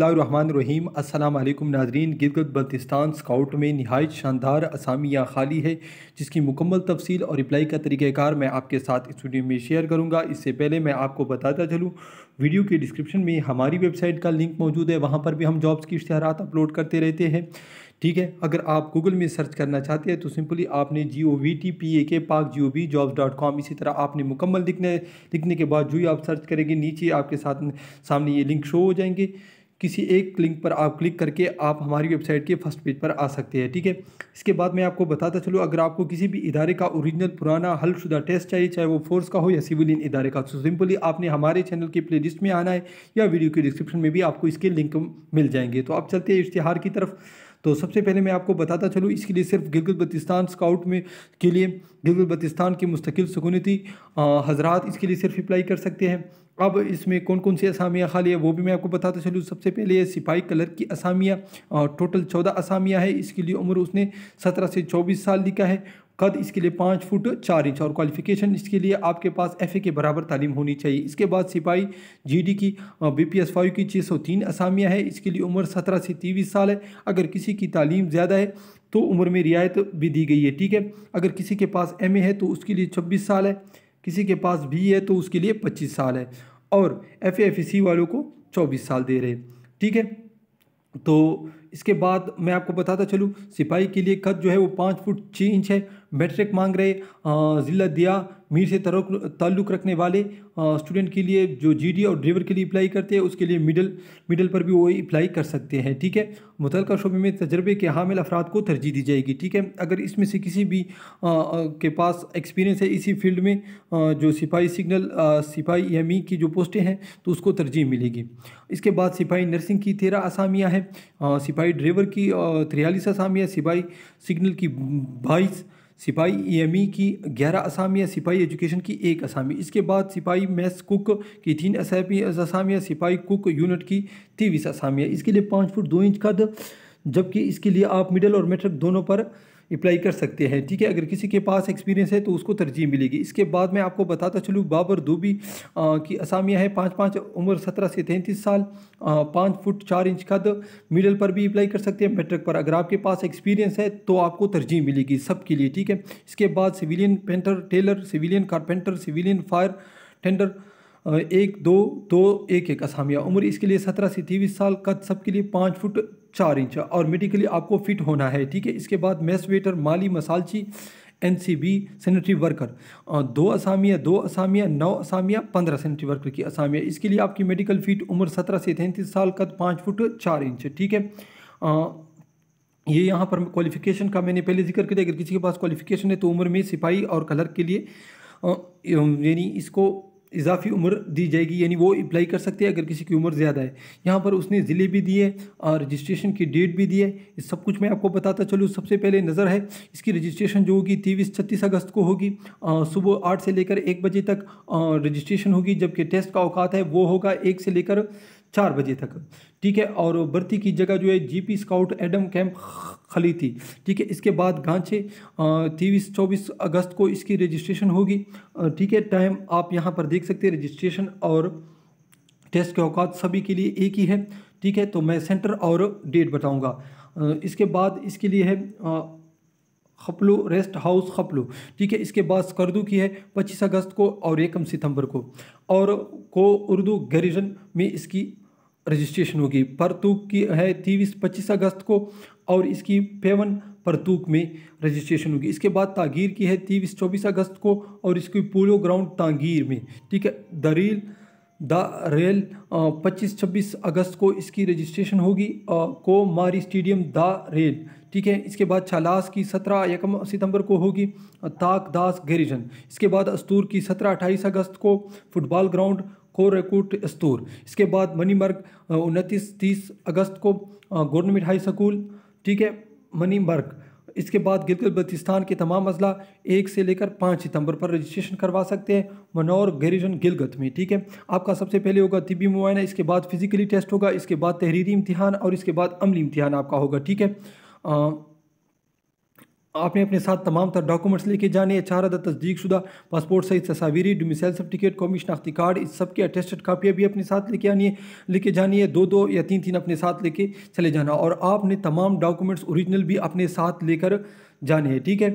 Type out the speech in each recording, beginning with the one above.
रहीम अस्सलाम वालेकुम नाजरीन गिरगत बल्तिस्तान स्काउट में नहायत शानदार असामियाँ खाली है जिसकी मुकम्मल तफसील और रिप्लाई का तरीक़ार मैं आपके साथ स्टूडियो में शेयर करूँगा इससे पहले मैं आपको बताता चलूँ वीडियो के डिस्क्रिप्शन में हमारी वेबसाइट का लिंक मौजूद है वहाँ पर भी हम जॉब्स की इश्तहार अपलोड करते रहते हैं ठीक है अगर आप गूगल में सर्च करना चाहते हैं तो सिंपली आपने G O V T P A के पाक G O V jobs dot com इसी तरह आपने मुकम्मल लिखने लिखने के बाद जो ही आप सर्च करेंगे नीचे आपके साथ सामने ये लिंक शो हो जाएंगे किसी एक लिंक पर आप क्लिक करके आप हमारी वेबसाइट के फर्स्ट पेज पर आ सकते हैं ठीक है इसके बाद मैं आपको बताता चलूँ अगर आपको किसी भी इदारे का ओरिजिनल पुराना हलशुदा टेस्ट चाहिए चाहे वो फोर्स का हो या सिविलियन इदारे का तो सिंपली आपने हमारे चैनल की प्ले में आना है या वीडियो के डिस्क्रिप्शन में भी आपको इसके लिंक मिल जाएंगे तो आप चलते हैं की तरफ तो सबसे पहले मैं आपको बताता चलूँ इसके लिए सिर्फ गिलगित बल्तिस्तान स्काउट में के लिए गिलगित बल्तिस्तान की मुस्तकिल सकूनती हजरात इसके लिए सिर्फ अप्लाई कर सकते हैं अब इसमें कौन कौन सी असामियाँ खाली है वो भी मैं आपको बताता चलूँ सबसे पहले है सिपाही कलर की असामियाँ टोटल चौदह असामियाँ है इसके लिए उम्र उसने सत्रह से चौबीस साल लिखा है कद इसके लिए पाँच फुट चार इंच और क्वालिफिकेशन इसके लिए आपके पास एफ के बराबर तालीम होनी चाहिए इसके बाद सिपाही जी की बी पी एस फाइव की छः सौ तीन असामियाँ है इसके लिए उम्र सत्रह से तेईस साल है अगर किसी की तालीम ज़्यादा है तो उम्र में रियायत भी दी गई है ठीक है अगर किसी के पास एम है तो उसके लिए छब्बीस साल है किसी के पास बी है तो उसके लिए पच्चीस साल है और एफ वालों को चौबीस साल दे रहे ठीक है तो इसके बाद मैं आपको बताता चलूँ सिपाही के लिए कद जो है वो पाँच फुट छः इंच है मैट्रिक मांग रहे ज़िला दिया मीर से ताल्लुक़ रखने वाले स्टूडेंट के लिए जो जीडी और ड्राइवर के लिए अप्लाई करते हैं उसके लिए मिडल मिडल पर भी वो अप्लाई कर सकते हैं ठीक है मुतल शोबे में तजर्बे के हामिल अफराद को तरजीह दी जाएगी ठीक है अगर इसमें से किसी भी आ, के पास एक्सपीरियंस है इसी फील्ड में आ, जो सिपाही सिग्नल सिपाही एम e की जो पोस्टें हैं तो उसको तरजीह मिलेगी इसके बाद सिपाही नर्सिंग की तेरह आसामियाँ हैं सिपाही सिपाही ड्राइवर की तिरयालीस असामियाँ सिपाही सिग्नल की बाईस सिपाही ई e e की ग्यारह असामियाँ सिपाही एजुकेशन की एक असामी इसके बाद सिपाही मैस कुक की तीन असामियाँ सिपाही कुक यूनिट की तेईस असामियाँ इसके लिए पाँच फुट दो इंच कद जबकि इसके लिए आप मिडल और मेट्रिक दोनों पर अप्लाई कर सकते हैं ठीक है अगर किसी के पास एक्सपीरियंस है तो उसको तरजीह मिलेगी इसके बाद मैं आपको बताता चलूँ बाबर धोबी की असामिया है पाँच पाँच उम्र सत्रह से तैंतीस साल पाँच फुट चार इंच कद मिडल पर भी अप्लाई कर सकते हैं मेट्रिक पर अगर आपके पास एक्सपीरियंस है तो आपको तरजीह मिलेगी सबके लिए ठीक है इसके बाद civilian painter tailor civilian carpenter civilian fire tender एक दो दो एक एक असामिया उम्र इसके लिए सत्रह से तेईस साल कद सबके लिए पाँच फुट चार इंच और मेडिकली आपको फिट होना है ठीक है इसके बाद मेस वेटर माली मसालची N C B sanitary worker दो असामिया दो असामिया नौ असामिया पंद्रह सैनिटरी वर्कर की असामिया इसके लिए आपकी मेडिकल फीट उम्र सत्रह से तैंतीस साल कद पाँच फुट चार इंच ठीक है ये यहाँ पर क्वालिफिकेशन का मैंने पहले जिक्र किया अगर किसी के पास क्वालिफिकेशन है तो उम्र में सिपाही और कलर के लिए यानी इसको इजाफी उम्र दी जाएगी यानी वो अप्लाई कर सकते हैं अगर किसी की उम्र ज़्यादा है यहाँ पर उसने ज़िले भी दिए और रजिस्ट्रेशन की डेट भी दी है इस सब कुछ मैं आपको बताता चलूँ सबसे पहले नज़र है इसकी रजिस्ट्रेशन जो होगी तेईस छत्तीस अगस्त को होगी सुबह आठ से लेकर एक बजे तक रजिस्ट्रेशन होगी जबकि टेस्ट का अवकात है वो होगा एक से लेकर चार बजे तक ठीक है और भर्ती की जगह जो है जीपी स्काउट एडम कैंप खली थी ठीक है इसके बाद गांचे तेईस चौबीस अगस्त को इसकी रजिस्ट्रेशन होगी ठीक है टाइम आप यहाँ पर देख सकते हैं रजिस्ट्रेशन और टेस्ट के अवकात सभी के लिए एक ही है ठीक है तो मैं सेंटर और डेट बताऊँगा इसके बाद इसके लिए है खपलू रेस्ट हाउस खपलू ठीक है इसके बाद स्कर्दू की है पच्चीस अगस्त को और एकम सितंबर को और को उर्दू गरीजन में इसकी रजिस्ट्रेशन होगी परतूक की है तीस पच्चीस अगस्त को और इसकी पेवन परतूक में रजिस्ट्रेशन होगी इसके बाद तागीर की है तीस चौबीस अगस्त को और इसकी पोलो ग्राउंड तागीर में ठीक है दरील द रेल पच्चीस छब्बीस अगस्त को इसकी रजिस्ट्रेशन होगी को मारी स्टेडियम द रेल ठीक है इसके बाद छालास की सत्रह यकम सितंबर को होगी ताक दास गेरिजन इसके बाद अस्तूर की सत्रह अट्ठाईस अगस्त को फुटबॉल ग्राउंड कोरकूट अस्तूर इसके बाद मनीमर्ग उनतीस तीस अगस्त को गवर्नमेंट हाई स्कूल ठीक है मनीमर्ग इसके बाद गिलगित बल्तिस्तान के तमाम अजला एक से लेकर पाँच सितंबर पर रजिस्ट्रेशन करवा सकते हैं मनौर गरीजन गिलगत में ठीक है आपका सबसे पहले होगा तिबी मुआयना इसके बाद फिजिकली टेस्ट होगा इसके बाद तहरीरी इम्तहान और इसके बाद अमली इम्तिहान आपका होगा ठीक है आपने अपने साथ तमाम तर डॉक्यूमेंट्स लेके जाने चारदा तस्दीक शुदा पासपोर्ट सहित तस्वीरें डोमिसाइल सर्टिफिकेट कौमी शनाख्ती कार्ड इस सब की अटेस्टेड कापियाँ भी अपने साथ लेके आनी है लेके जानी है दो दो या तीन तीन अपने साथ लेके चले जाना और आपने तमाम डॉक्यूमेंट्स ओरिजिनल भी अपने साथ लेकर जाने हैं ठीक है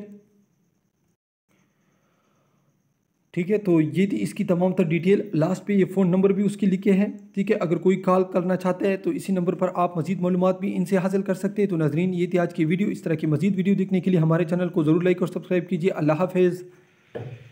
ठीक है तो ये थी इसकी तमाम तर डिटेल लास्ट पे ये फ़ोन नंबर भी उसके लिखे हैं ठीक है अगर कोई कॉल करना चाहता है तो इसी नंबर पर आप मजीद मालूम भी इनसे हासिल कर सकते हैं तो नाजरीन ये थी आज की वीडियो इस तरह की मजीद वीडियो देखने के लिए हमारे चैनल को ज़रूर लाइक और सब्सक्राइब कीजिए अल्लाह हाफिज़